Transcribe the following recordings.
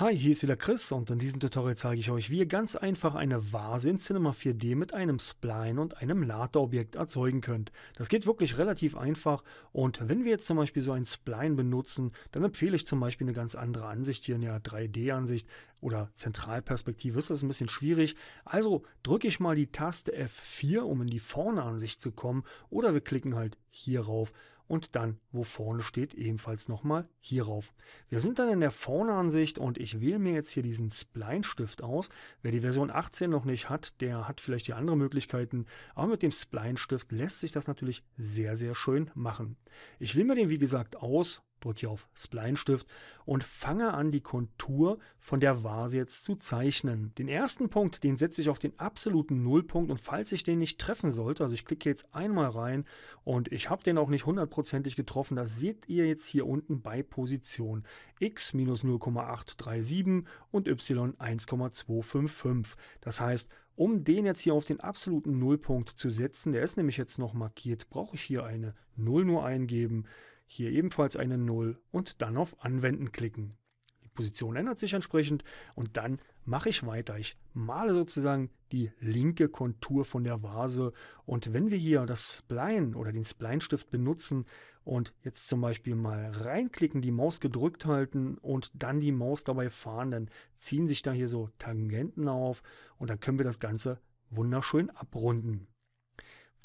Hi, hier ist wieder Chris und in diesem Tutorial zeige ich euch, wie ihr ganz einfach eine Vase in Cinema 4D mit einem Spline und einem Laterobjekt erzeugen könnt. Das geht wirklich relativ einfach und wenn wir jetzt zum Beispiel so ein Spline benutzen, dann empfehle ich zum Beispiel eine ganz andere Ansicht hier, eine ja, 3D-Ansicht oder Zentralperspektive ist das ein bisschen schwierig. Also drücke ich mal die Taste F4, um in die Vorne-Ansicht zu kommen oder wir klicken halt hier rauf und dann, wo vorne steht, ebenfalls nochmal hierauf. Wir sind dann in der Vorne-Ansicht und ich wähle mir jetzt hier diesen Spline-Stift aus. Wer die Version 18 noch nicht hat, der hat vielleicht die andere Möglichkeiten, aber mit dem Spline-Stift lässt sich das natürlich sehr, sehr schön machen. Ich wähle mir den, wie gesagt, aus drücke hier auf Spline-Stift und fange an, die Kontur von der Vase jetzt zu zeichnen. Den ersten Punkt, den setze ich auf den absoluten Nullpunkt und falls ich den nicht treffen sollte, also ich klicke jetzt einmal rein und ich habe den auch nicht hundertprozentig getroffen, das seht ihr jetzt hier unten bei Position x minus 0,837 und y 1,255. Das heißt, um den jetzt hier auf den absoluten Nullpunkt zu setzen, der ist nämlich jetzt noch markiert, brauche ich hier eine 0 nur eingeben, hier ebenfalls eine 0 und dann auf Anwenden klicken. Die Position ändert sich entsprechend und dann mache ich weiter. Ich male sozusagen die linke Kontur von der Vase und wenn wir hier das Spline oder den Spline-Stift benutzen und jetzt zum Beispiel mal reinklicken, die Maus gedrückt halten und dann die Maus dabei fahren, dann ziehen sich da hier so Tangenten auf und dann können wir das Ganze wunderschön abrunden.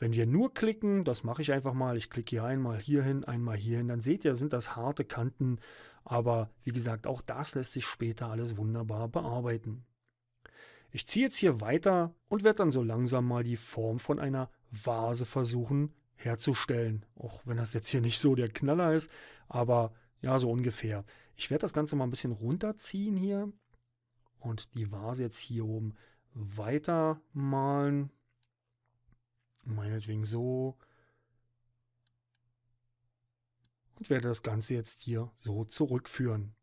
Wenn wir nur klicken, das mache ich einfach mal, ich klicke hier einmal hierhin, einmal hierhin, dann seht ihr, sind das harte Kanten, aber wie gesagt, auch das lässt sich später alles wunderbar bearbeiten. Ich ziehe jetzt hier weiter und werde dann so langsam mal die Form von einer Vase versuchen herzustellen. Auch wenn das jetzt hier nicht so der Knaller ist, aber ja, so ungefähr. Ich werde das Ganze mal ein bisschen runterziehen hier und die Vase jetzt hier oben weiter malen meinetwegen so. Und werde das Ganze jetzt hier so zurückführen.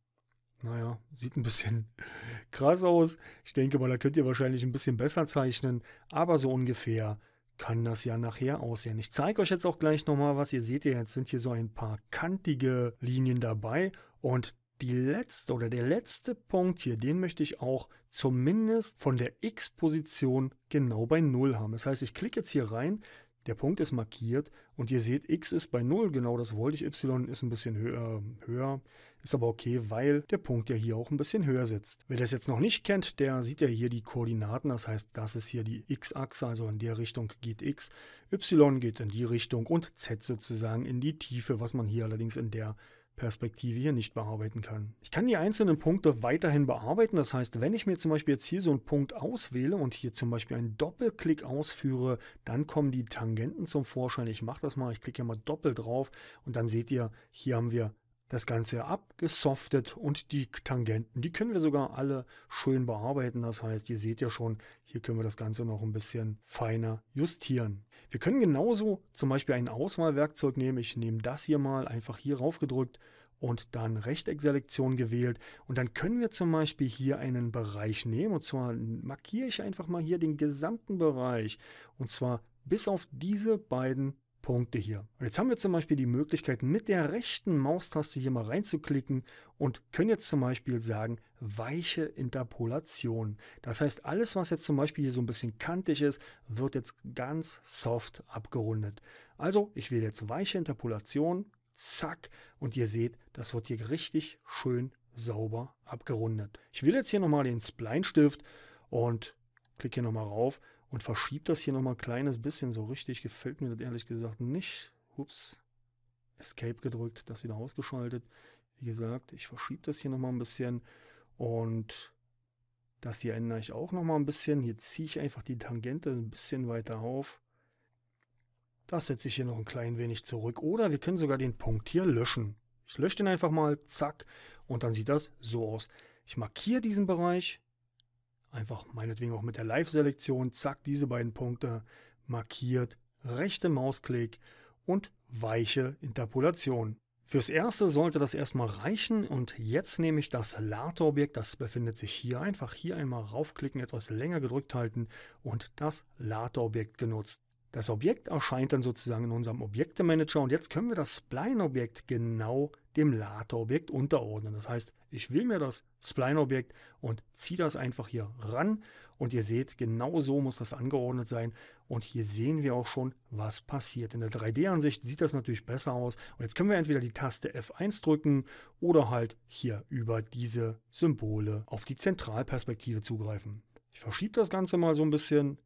Naja, sieht ein bisschen krass aus. Ich denke mal, da könnt ihr wahrscheinlich ein bisschen besser zeichnen. Aber so ungefähr kann das ja nachher aussehen. Ich zeige euch jetzt auch gleich nochmal was. Ihr seht ja, jetzt sind hier so ein paar kantige Linien dabei. Und die letzte oder der letzte Punkt hier, den möchte ich auch zumindest von der X-Position genau bei 0 haben. Das heißt, ich klicke jetzt hier rein, der Punkt ist markiert und ihr seht, x ist bei 0, genau das wollte ich, y ist ein bisschen höher, äh, höher, ist aber okay, weil der Punkt ja hier auch ein bisschen höher sitzt. Wer das jetzt noch nicht kennt, der sieht ja hier die Koordinaten, das heißt, das ist hier die x-Achse, also in der Richtung geht x, y geht in die Richtung und z sozusagen in die Tiefe, was man hier allerdings in der Perspektive hier nicht bearbeiten kann. Ich kann die einzelnen Punkte weiterhin bearbeiten. Das heißt, wenn ich mir zum Beispiel jetzt hier so einen Punkt auswähle und hier zum Beispiel einen Doppelklick ausführe, dann kommen die Tangenten zum Vorschein. Ich mache das mal, ich klicke hier mal doppelt drauf und dann seht ihr, hier haben wir das Ganze abgesoftet und die Tangenten, die können wir sogar alle schön bearbeiten. Das heißt, ihr seht ja schon, hier können wir das Ganze noch ein bisschen feiner justieren. Wir können genauso zum Beispiel ein Auswahlwerkzeug nehmen. Ich nehme das hier mal, einfach hier rauf gedrückt und dann Rechteckselektion gewählt. Und dann können wir zum Beispiel hier einen Bereich nehmen. Und zwar markiere ich einfach mal hier den gesamten Bereich. Und zwar bis auf diese beiden Punkte hier. Und jetzt haben wir zum Beispiel die Möglichkeit, mit der rechten Maustaste hier mal reinzuklicken und können jetzt zum Beispiel sagen, weiche Interpolation. Das heißt, alles, was jetzt zum Beispiel hier so ein bisschen kantig ist, wird jetzt ganz soft abgerundet. Also, ich wähle jetzt weiche Interpolation, zack, und ihr seht, das wird hier richtig schön sauber abgerundet. Ich wähle jetzt hier nochmal den Spline-Stift und klicke hier nochmal rauf und verschiebt das hier nochmal ein kleines bisschen. So richtig gefällt mir das ehrlich gesagt nicht. Ups. Escape gedrückt, das wieder ausgeschaltet. Wie gesagt, ich verschiebe das hier nochmal ein bisschen und das hier ändere ich auch nochmal ein bisschen. Hier ziehe ich einfach die Tangente ein bisschen weiter auf. Das setze ich hier noch ein klein wenig zurück. Oder wir können sogar den Punkt hier löschen. Ich lösche den einfach mal, zack, und dann sieht das so aus. Ich markiere diesen Bereich, einfach meinetwegen auch mit der Live-Selektion, zack, diese beiden Punkte markiert, rechte Mausklick und weiche Interpolation. Fürs Erste sollte das erstmal reichen und jetzt nehme ich das LATO-Objekt, das befindet sich hier, einfach hier einmal raufklicken, etwas länger gedrückt halten und das LATO-Objekt genutzt. Das Objekt erscheint dann sozusagen in unserem Objektemanager und jetzt können wir das Spline-Objekt genau dem Later-Objekt unterordnen. Das heißt, ich will mir das Spline-Objekt und ziehe das einfach hier ran und ihr seht, genau so muss das angeordnet sein und hier sehen wir auch schon, was passiert. In der 3D-Ansicht sieht das natürlich besser aus und jetzt können wir entweder die Taste F1 drücken oder halt hier über diese Symbole auf die Zentralperspektive zugreifen. Ich verschiebe das Ganze mal so ein bisschen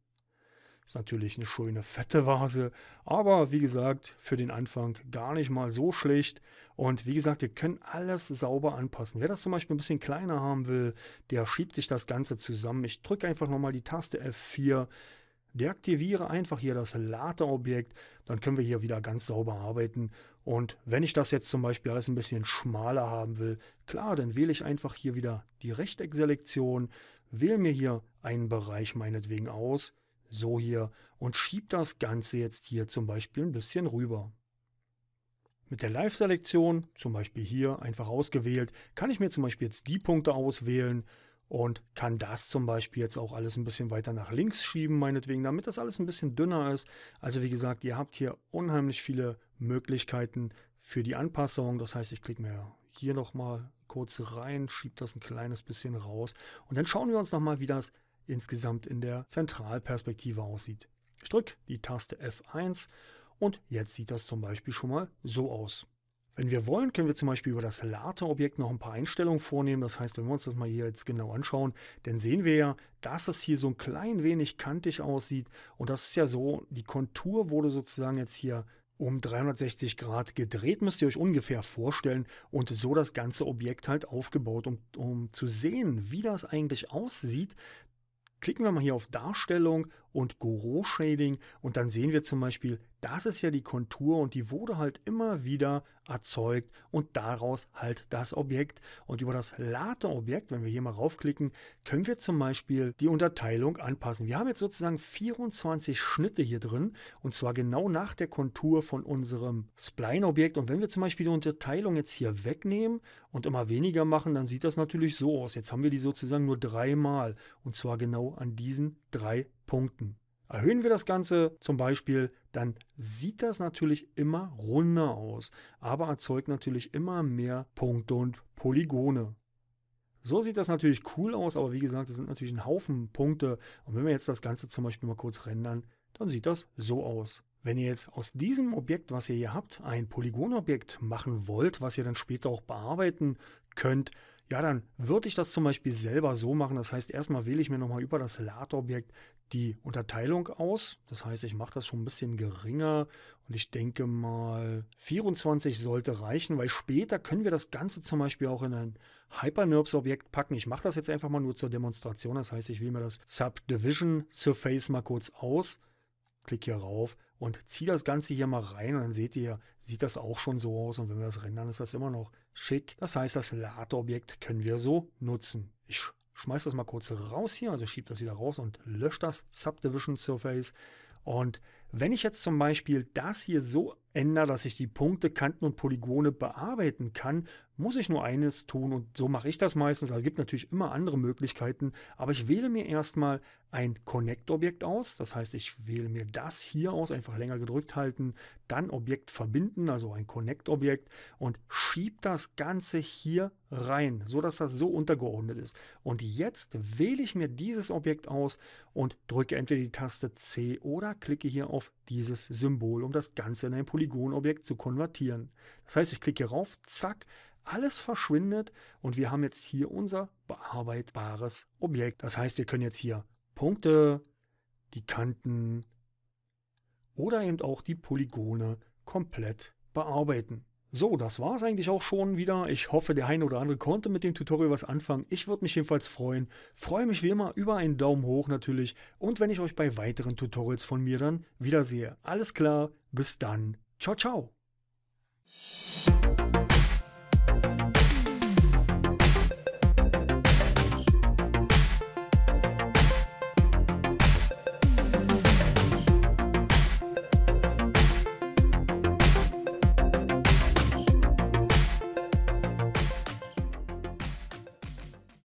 ist natürlich eine schöne fette Vase, aber wie gesagt, für den Anfang gar nicht mal so schlecht. Und wie gesagt, wir können alles sauber anpassen. Wer das zum Beispiel ein bisschen kleiner haben will, der schiebt sich das Ganze zusammen. Ich drücke einfach nochmal die Taste F4, deaktiviere einfach hier das Lateobjekt, dann können wir hier wieder ganz sauber arbeiten. Und wenn ich das jetzt zum Beispiel alles ein bisschen schmaler haben will, klar, dann wähle ich einfach hier wieder die Rechteckselektion, wähle mir hier einen Bereich meinetwegen aus, so hier und schiebe das Ganze jetzt hier zum Beispiel ein bisschen rüber. Mit der Live-Selektion, zum Beispiel hier einfach ausgewählt, kann ich mir zum Beispiel jetzt die Punkte auswählen und kann das zum Beispiel jetzt auch alles ein bisschen weiter nach links schieben, meinetwegen, damit das alles ein bisschen dünner ist. Also wie gesagt, ihr habt hier unheimlich viele Möglichkeiten für die Anpassung. Das heißt, ich klicke mir hier nochmal kurz rein, schiebe das ein kleines bisschen raus und dann schauen wir uns nochmal, wie das insgesamt in der Zentralperspektive aussieht. Ich drücke die Taste F1 und jetzt sieht das zum Beispiel schon mal so aus. Wenn wir wollen, können wir zum Beispiel über das Later-Objekt noch ein paar Einstellungen vornehmen. Das heißt, wenn wir uns das mal hier jetzt genau anschauen, dann sehen wir ja, dass es hier so ein klein wenig kantig aussieht. Und das ist ja so, die Kontur wurde sozusagen jetzt hier um 360 Grad gedreht, müsst ihr euch ungefähr vorstellen. Und so das ganze Objekt halt aufgebaut, um, um zu sehen, wie das eigentlich aussieht. Klicken wir mal hier auf Darstellung und Goro-Shading und dann sehen wir zum Beispiel, das ist ja die Kontur und die wurde halt immer wieder erzeugt und daraus halt das Objekt. Und über das Late-Objekt, wenn wir hier mal raufklicken, können wir zum Beispiel die Unterteilung anpassen. Wir haben jetzt sozusagen 24 Schnitte hier drin und zwar genau nach der Kontur von unserem Spline-Objekt. Und wenn wir zum Beispiel die Unterteilung jetzt hier wegnehmen und immer weniger machen, dann sieht das natürlich so aus. Jetzt haben wir die sozusagen nur dreimal und zwar genau an diesen drei Punkten. Erhöhen wir das Ganze zum Beispiel, dann sieht das natürlich immer runder aus, aber erzeugt natürlich immer mehr Punkte und Polygone. So sieht das natürlich cool aus, aber wie gesagt, es sind natürlich ein Haufen Punkte. Und wenn wir jetzt das Ganze zum Beispiel mal kurz rendern, dann sieht das so aus. Wenn ihr jetzt aus diesem Objekt, was ihr hier habt, ein Polygonobjekt machen wollt, was ihr dann später auch bearbeiten könnt, ja, dann würde ich das zum Beispiel selber so machen. Das heißt, erstmal wähle ich mir nochmal über das Lat-Objekt die Unterteilung aus. Das heißt, ich mache das schon ein bisschen geringer und ich denke mal 24 sollte reichen, weil später können wir das Ganze zum Beispiel auch in ein Hypernerves-Objekt packen. Ich mache das jetzt einfach mal nur zur Demonstration. Das heißt, ich wähle mir das Subdivision Surface mal kurz aus Klick hier rauf und ziehe das Ganze hier mal rein und dann seht ihr, sieht das auch schon so aus und wenn wir das rendern, ist das immer noch schick. Das heißt, das Ladeobjekt können wir so nutzen. Ich schmeiße das mal kurz raus hier, also schiebe das wieder raus und lösche das Subdivision Surface. Und wenn ich jetzt zum Beispiel das hier so ändere, dass ich die Punkte, Kanten und Polygone bearbeiten kann, muss ich nur eines tun und so mache ich das meistens. Also es gibt natürlich immer andere Möglichkeiten, aber ich wähle mir erstmal ein Connect-Objekt aus. Das heißt, ich wähle mir das hier aus, einfach länger gedrückt halten, dann Objekt verbinden, also ein Connect-Objekt und schiebe das Ganze hier rein, sodass das so untergeordnet ist. Und jetzt wähle ich mir dieses Objekt aus und drücke entweder die Taste C oder klicke hier auf dieses Symbol, um das Ganze in ein Polygon Polygonobjekt zu konvertieren. Das heißt, ich klicke hier rauf, zack, alles verschwindet und wir haben jetzt hier unser bearbeitbares Objekt. Das heißt, wir können jetzt hier Punkte, die Kanten oder eben auch die Polygone komplett bearbeiten. So, das war es eigentlich auch schon wieder. Ich hoffe, der eine oder andere konnte mit dem Tutorial was anfangen. Ich würde mich jedenfalls freuen. Freue mich wie immer über einen Daumen hoch natürlich und wenn ich euch bei weiteren Tutorials von mir dann wiedersehe. Alles klar, bis dann. Ciao, ciao.